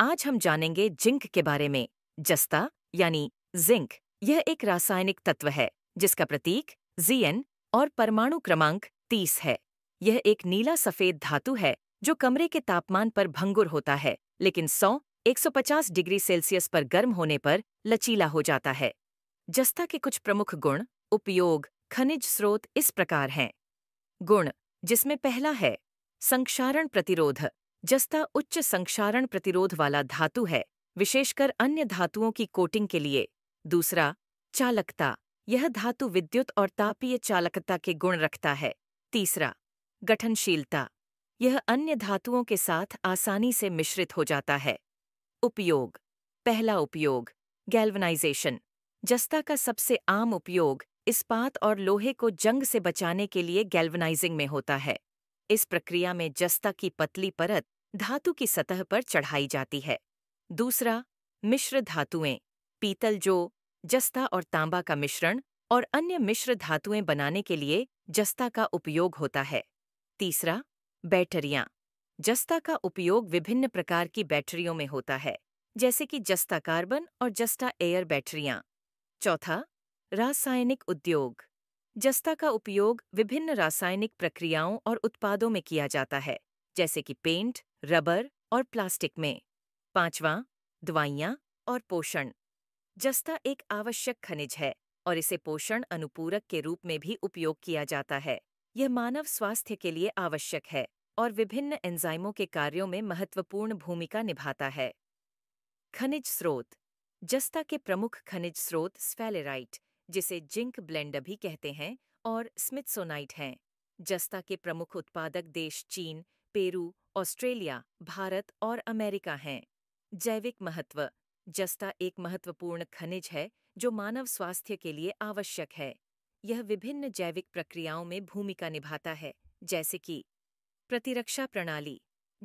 आज हम जानेंगे जिंक के बारे में जस्ता यानी जिंक यह एक रासायनिक तत्व है जिसका प्रतीक जीएन और परमाणु क्रमांक 30 है यह एक नीला सफेद धातु है जो कमरे के तापमान पर भंगुर होता है लेकिन 100 150 डिग्री सेल्सियस पर गर्म होने पर लचीला हो जाता है जस्ता के कुछ प्रमुख गुण उपयोग खनिज स्रोत इस प्रकार हैं गुण जिसमें पहला है संक्षारण प्रतिरोध जस्ता उच्च संक्षारण प्रतिरोध वाला धातु है विशेषकर अन्य धातुओं की कोटिंग के लिए दूसरा चालकता यह धातु विद्युत और तापीय चालकता के गुण रखता है तीसरा गठनशीलता यह अन्य धातुओं के साथ आसानी से मिश्रित हो जाता है उपयोग पहला उपयोग गैल्वनाइजेशन जस्ता का सबसे आम उपयोग इस्पात और लोहे को जंग से बचाने के लिए गैल्वनाइजिंग में होता है इस प्रक्रिया में जस्ता की पतली परत धातु की सतह पर चढ़ाई जाती है दूसरा मिश्र धातुएं पीतल जो जस्ता और तांबा का मिश्रण और अन्य मिश्र धातुएं बनाने के लिए जस्ता का उपयोग होता है तीसरा बैटरियां जस्ता का उपयोग विभिन्न प्रकार की बैटरियों में होता है जैसे कि जस्ता कार्बन और जस्ता एयर बैटरियां चौथा रासायनिक उद्योग जस्ता का उपयोग विभिन्न रासायनिक प्रक्रियाओं और उत्पादों में किया जाता है जैसे कि पेंट रबर और प्लास्टिक में पांचवां दवाइयाँ और पोषण जस्ता एक आवश्यक खनिज है और इसे पोषण अनुपूरक के रूप में भी उपयोग किया जाता है यह मानव स्वास्थ्य के लिए आवश्यक है और विभिन्न एंजाइमों के कार्यों में महत्वपूर्ण भूमिका निभाता है खनिज स्रोत जस्ता के प्रमुख खनिज स्रोत स्फेलेराइट जिसे जिंक ब्लेंड भी कहते हैं और स्मिथसोनाइट हैं जस्ता के प्रमुख उत्पादक देश चीन पेरू ऑस्ट्रेलिया भारत और अमेरिका हैं जैविक महत्व जस्ता एक महत्वपूर्ण खनिज है जो मानव स्वास्थ्य के लिए आवश्यक है यह विभिन्न जैविक प्रक्रियाओं में भूमिका निभाता है जैसे कि प्रतिरक्षा प्रणाली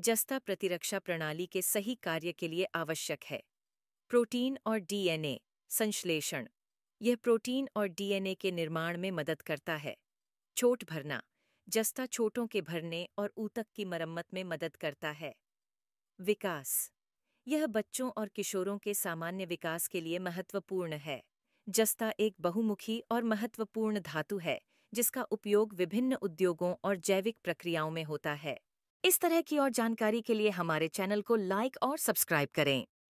जस्ता प्रतिरक्षा प्रणाली के सही कार्य के लिए आवश्यक है प्रोटीन और डीएनए संश्लेषण यह प्रोटीन और डीएनए के निर्माण में मदद करता है छोट भरना जस्ता छोटों के भरने और ऊतक की मरम्मत में मदद करता है विकास यह बच्चों और किशोरों के सामान्य विकास के लिए महत्वपूर्ण है जस्ता एक बहुमुखी और महत्वपूर्ण धातु है जिसका उपयोग विभिन्न उद्योगों और जैविक प्रक्रियाओं में होता है इस तरह की और जानकारी के लिए हमारे चैनल को लाइक और सब्सक्राइब करें